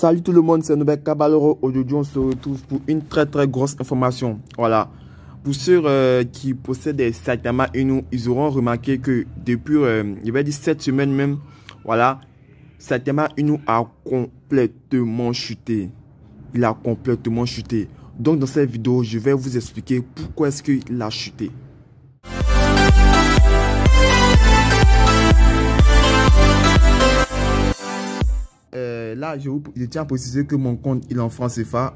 Salut tout le monde, c'est Nobel Caballero. Aujourd'hui, on se retrouve pour une très très grosse information. Voilà. Pour ceux euh, qui possèdent des Saitama Inu, ils auront remarqué que depuis, euh, il dire cette semaine même, voilà, Saitama Inu a complètement chuté. Il a complètement chuté. Donc, dans cette vidéo, je vais vous expliquer pourquoi est-ce qu'il a chuté. là, je, tiens à préciser que mon compte, il est en France CFA.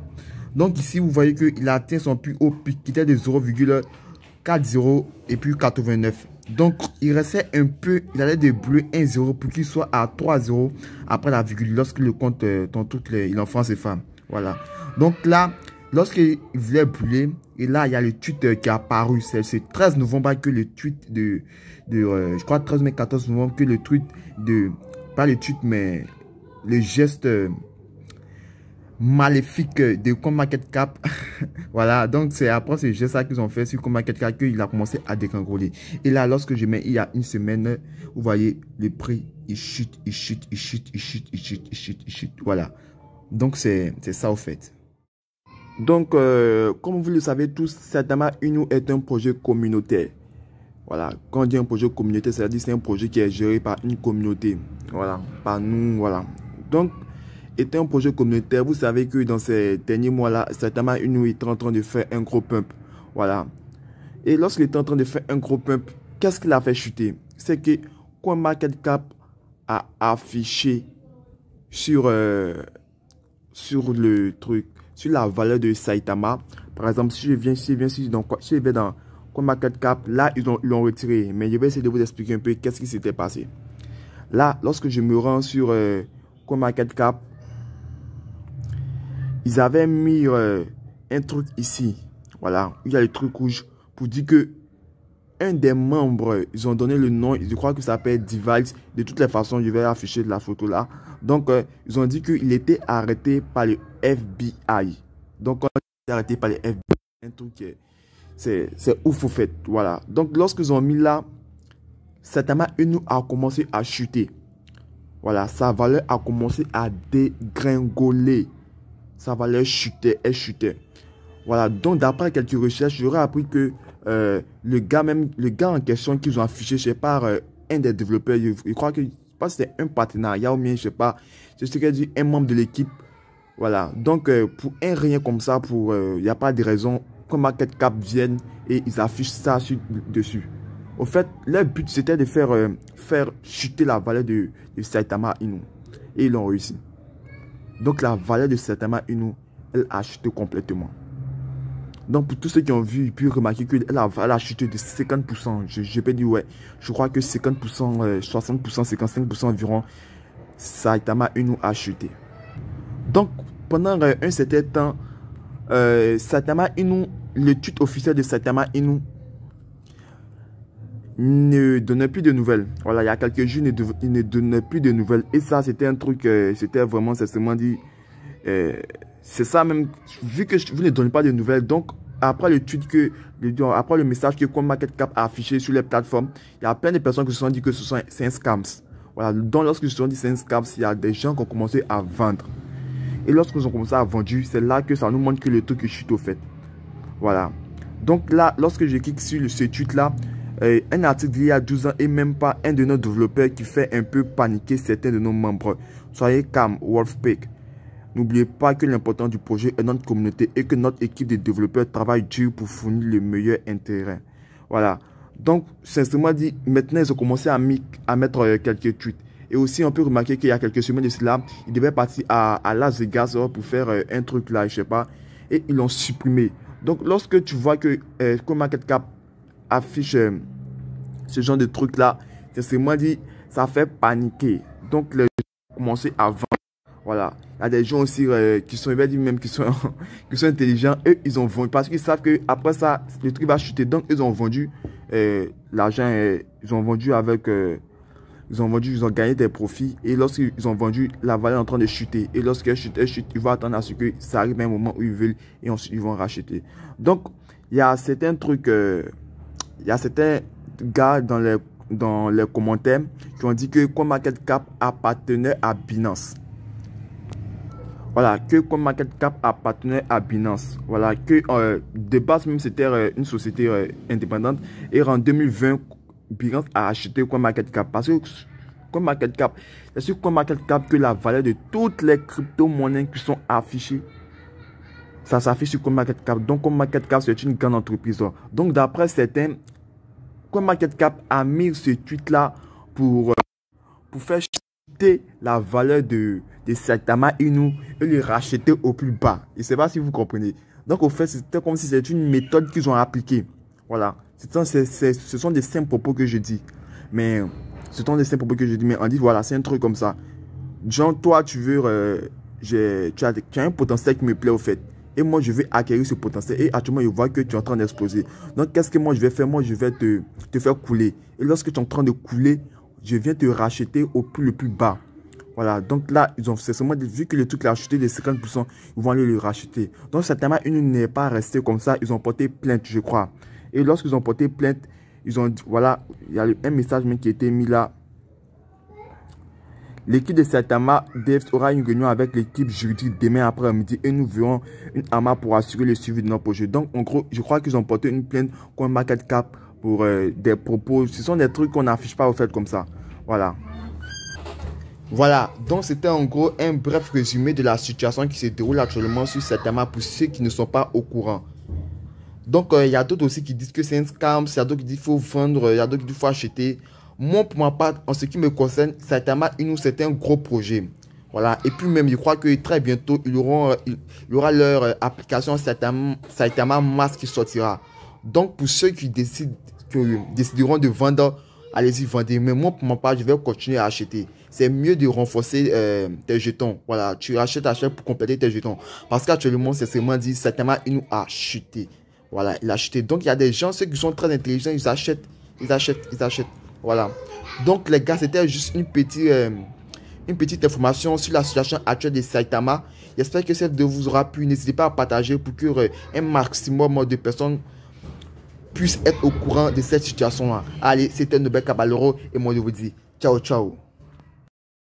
Donc ici, vous voyez qu'il a atteint son plus haut pic, qui était de 0,40 et puis 89. Donc, il restait un peu, il allait de bleu 1-0 pour qu'il soit à 3-0 après la virgule, lorsque le compte, euh, dans toutes les, il est en France CFA. Voilà. Donc là, lorsque lorsqu'il voulait brûler, et là, il y a le tweet euh, qui a apparu. C'est le 13 novembre que le tweet de, de euh, je crois 13 mai, 14 novembre, que le tweet de, pas le tweet, mais les gestes euh, maléfiques de cap voilà, donc c'est après c'est juste là qu'ils ont fait sur cap qu'il a commencé à dégringoler. Et là, lorsque je mets il y a une semaine, vous voyez, les prix, il chute, il chute, il chute, il chute, il chute, il chute, il chute. Voilà. Donc c'est ça au fait. Donc, euh, comme vous le savez tous, Satama Uno est un projet communautaire. Voilà, quand on dit un projet communautaire, c'est-à-dire c'est un projet qui est géré par une communauté. Voilà, par nous, voilà. Donc, étant un projet communautaire, vous savez que dans ces derniers mois-là, saitama une en train de faire un gros pump. Voilà. Et lorsqu'il est en train de faire un gros pump, qu'est-ce qu'il a fait chuter C'est que cap a affiché sur, euh, sur le truc, sur la valeur de Saitama. Par exemple, si je viens, si je viens, si je, dans, si je cap, là, ils l'ont retiré. Mais je vais essayer de vous expliquer un peu qu'est-ce qui s'était passé. Là, lorsque je me rends sur... Euh, market cap ils avaient mis euh, un truc ici. Voilà, il y a le truc rouge pour dire que un des membres, ils ont donné le nom, je crois que ça s'appelle device De toutes les façons, je vais afficher de la photo là. Donc, euh, ils ont dit qu'il était arrêté par le FBI. Donc, quand il arrêté par le FBI, un truc, euh, c'est ouf au fait. Voilà. Donc, lorsqu'ils ont mis là, certainement, une a commencé à chuter. Voilà, sa valeur a commencé à dégringoler. Sa valeur chutait, et chutait. Voilà, donc d'après quelques recherches, j'aurais appris que euh, le gars même, le gars en question qu'ils ont affiché, je sais pas, euh, un des développeurs, je, crois que, je c'est un partenariat ou bien, je sais pas, c'est ce qu'elle dit, un membre de l'équipe. Voilà, donc euh, pour un rien comme ça, pour, il n'y a pas de raison que Cap vienne et ils affichent ça dessus. Au fait, leur but, c'était de faire, euh, faire chuter la valeur de, de Saitama Inu. Et ils l'ont réussi. Donc, la valeur de Saitama Inu, elle a chuté complètement. Donc, pour tous ceux qui ont vu, ils pu remarquer que la valeur a chuté de 50%. Je, je peux dire, ouais, je crois que 50%, 60%, 55% environ, Saitama Inu a chuté. Donc, pendant euh, un certain temps, euh, Satama Inu, le titre officiel de Saitama Inu ne donnait plus de nouvelles. Voilà, il y a quelques jours, il ne, donnait plus de nouvelles. Et ça, c'était un truc, euh, c'était vraiment, c'est seulement dit, euh, c'est ça même, vu que je, vous ne donnez pas de nouvelles, donc après le tweet que, après le message que CoinMarketCap a affiché sur les plateformes, il y a plein de personnes qui se sont dit que ce sont un scams. Voilà, donc lorsque se sont dit c'est un il y a des gens qui ont commencé à vendre. Et lorsqu'ils ont commencé à vendre, c'est là que ça nous montre que le truc chute au fait. Voilà. Donc là, lorsque je clique sur ce tweet là, euh, un article d'il y a 12 ans et même pas un de nos développeurs qui fait un peu paniquer certains de nos membres. Soyez calme, Wolfpack. N'oubliez pas que l'important du projet est notre communauté et que notre équipe de développeurs travaille dur pour fournir le meilleur intérêt. Voilà. Donc, sincèrement dit, maintenant, ils ont commencé à, à mettre euh, quelques tweets. Et aussi, on peut remarquer qu'il y a quelques semaines de cela, ils devaient partir à, à Las Vegas euh, pour faire un truc là, je sais pas. Et ils l'ont supprimé. Donc, lorsque tu vois que market cap affiche ce genre de trucs-là. C'est moi dit, ça fait paniquer. Donc, les gens ont commencé à vendre. Voilà. Il y a des gens aussi euh, qui sont, même, qui sont, qui sont intelligents. Eux, ils ont vendu parce qu'ils savent que après ça, le truc va chuter. Donc, ils ont vendu euh, l'argent. Euh, ils ont vendu avec. ils ont vendu, ils ont gagné des profits. Et lorsqu'ils ont vendu, la valeur est en train de chuter. Et lorsqu'elle chute, elle chute, ils vont attendre à ce que ça arrive un moment où ils veulent et ensuite ils vont racheter. Donc, il y a certains trucs. il y a certains gars dans les, dans les commentaires qui ont dit que cap appartenait à Binance. Voilà, que cap appartenait à Binance. Voilà, que euh, de base même c'était euh, une société euh, indépendante. Et en 2020, Binance a acheté CoinMarketCap. Parce que CoinMarketCap, c'est sur cap que la valeur de toutes les crypto-monnaies qui sont affichées ça s'affiche sur cap Donc, CoinMarketCap, c'est une grande entreprise. Donc, d'après certains, market cap a mis ce tweet-là pour, euh, pour faire chuter la valeur de, de Saitama Inu et le racheter au plus bas. Je ne sais pas si vous comprenez. Donc, au fait, c'était comme si c'était une méthode qu'ils ont appliquée. Voilà. C'est ce sont des simples propos que je dis. Mais, ce sont des simples propos que je dis. Mais on dit, voilà, c'est un truc comme ça. Genre, toi, tu veux. Euh, j'ai tu, as, tu as un potentiel qui me plaît, au fait. Et moi, je vais acquérir ce potentiel. Et actuellement, je vois que tu es en train d'exploser. Donc, qu'est-ce que moi, je vais faire Moi, je vais te, te faire couler. Et lorsque tu es en train de couler, je viens te racheter au plus le plus bas. Voilà, donc là, ils ont fait seulement vu que le truc l'a acheté de 50%, ils vont aller le racheter. Donc, certainement, une n'est pas resté comme ça, ils ont porté plainte, je crois. Et lorsqu'ils ont porté plainte, ils ont dit, voilà, il y a un message même qui était mis là, L'équipe de Satama Devs aura une réunion avec l'équipe juridique demain après-midi et nous verrons une AMA pour assurer le suivi de nos projets. Donc, en gros, je crois qu'ils ont porté une plainte contre Market Cap pour euh, des propos. Ce sont des trucs qu'on n'affiche pas au fait comme ça. Voilà. Voilà, donc c'était en gros un bref résumé de la situation qui se déroule actuellement sur Satama pour ceux qui ne sont pas au courant. Donc, euh, il y a d'autres aussi qui disent que c'est un scam, il y a d'autres qui disent qu'il faut vendre, il y a d'autres qui disent qu'il faut acheter. Moi, pour ma part, en ce qui me concerne, Saitama Inu, c'est un gros projet. Voilà. Et puis même, je crois que très bientôt, il y aura leur euh, application Saitama, Mask qui sortira. Donc, pour ceux qui décident, euh, décideront de vendre, allez-y, vendez. Mais moi, pour ma part, je vais continuer à acheter. C'est mieux de renforcer euh, tes jetons. Voilà, tu achètes, achètes pour compléter tes jetons. Parce qu'actuellement, c'est seulement dit, Saitama Inu a chuté. Voilà, il a chuté. Donc, il y a des gens, ceux qui sont très intelligents, ils achètent, ils achètent, ils achètent. Voilà. Donc, les gars, c'était juste une petite, euh, une petite information sur la situation actuelle de Saitama. J'espère que cette vidéo vous aura plu. N'hésitez pas à partager pour que euh, un maximum de personnes puissent être au courant de cette situation-là. Allez, c'était Nobel Caballero et moi, je vous dis ciao, ciao.